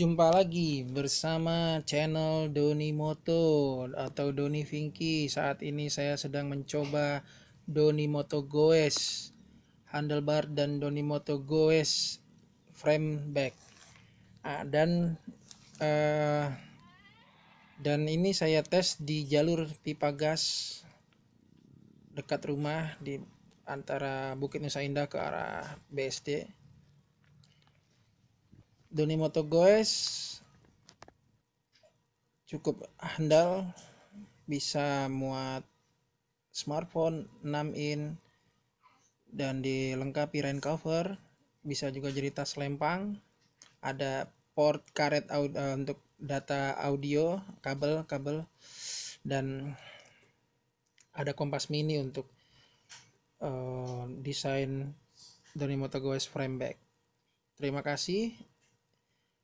Jumpa lagi bersama channel Doni Moto atau Doni Vinky. Saat ini saya sedang mencoba Doni Moto Goes handlebar dan Doni Moto Goes frame back. Ah, dan uh, dan ini saya tes di jalur pipa gas dekat rumah di antara Bukit Nusa Indah ke arah BSD Moto Goes cukup handal bisa muat smartphone 6 in dan dilengkapi rain cover bisa juga jadi tas lempang ada port karet uh, untuk data audio kabel kabel dan ada kompas mini untuk uh, desain Moto Goes frame back terima kasih